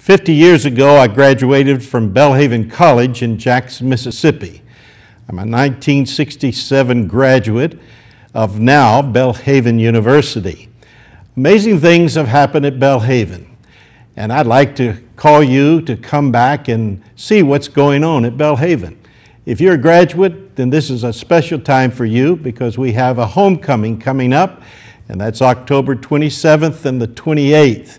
50 years ago, I graduated from Bellhaven College in Jackson, Mississippi. I'm a 1967 graduate of now Bellhaven University. Amazing things have happened at Bellhaven, and I'd like to call you to come back and see what's going on at Bellhaven. If you're a graduate, then this is a special time for you because we have a homecoming coming up, and that's October 27th and the 28th.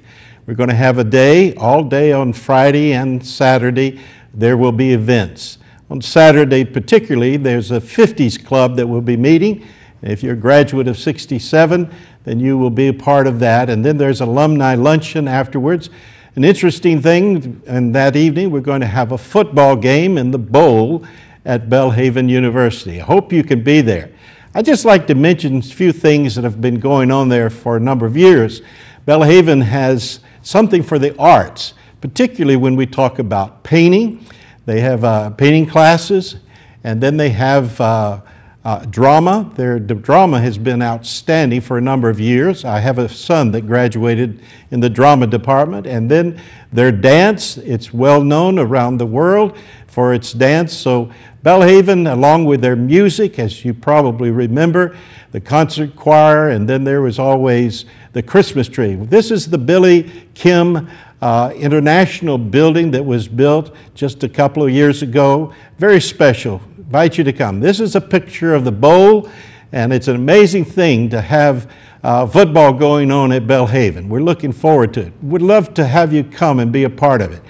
We're going to have a day, all day on Friday and Saturday. There will be events. On Saturday, particularly, there's a 50s club that will be meeting. If you're a graduate of 67, then you will be a part of that. And then there's alumni luncheon afterwards. An interesting thing, and that evening we're going to have a football game in the bowl at Bellhaven University. I hope you can be there. I'd just like to mention a few things that have been going on there for a number of years. Bellhaven has something for the arts, particularly when we talk about painting. They have uh, painting classes, and then they have uh, uh, drama, their drama has been outstanding for a number of years. I have a son that graduated in the drama department, and then their dance, it's well known around the world for its dance. So, Bellhaven, along with their music, as you probably remember, the concert choir, and then there was always the Christmas tree. This is the Billy Kim uh, international building that was built just a couple of years ago. Very special. Invite you to come. This is a picture of the bowl, and it's an amazing thing to have uh, football going on at Bellhaven. We're looking forward to it. Would love to have you come and be a part of it.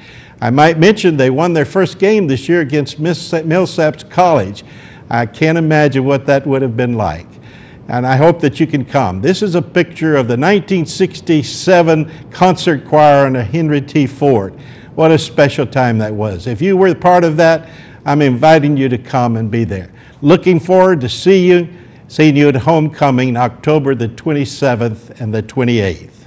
I might mention they won their first game this year against Millsaps College. I can't imagine what that would have been like and I hope that you can come. This is a picture of the 1967 concert choir under Henry T. Ford. What a special time that was. If you were part of that, I'm inviting you to come and be there. Looking forward to see you, seeing you at homecoming October the 27th and the 28th.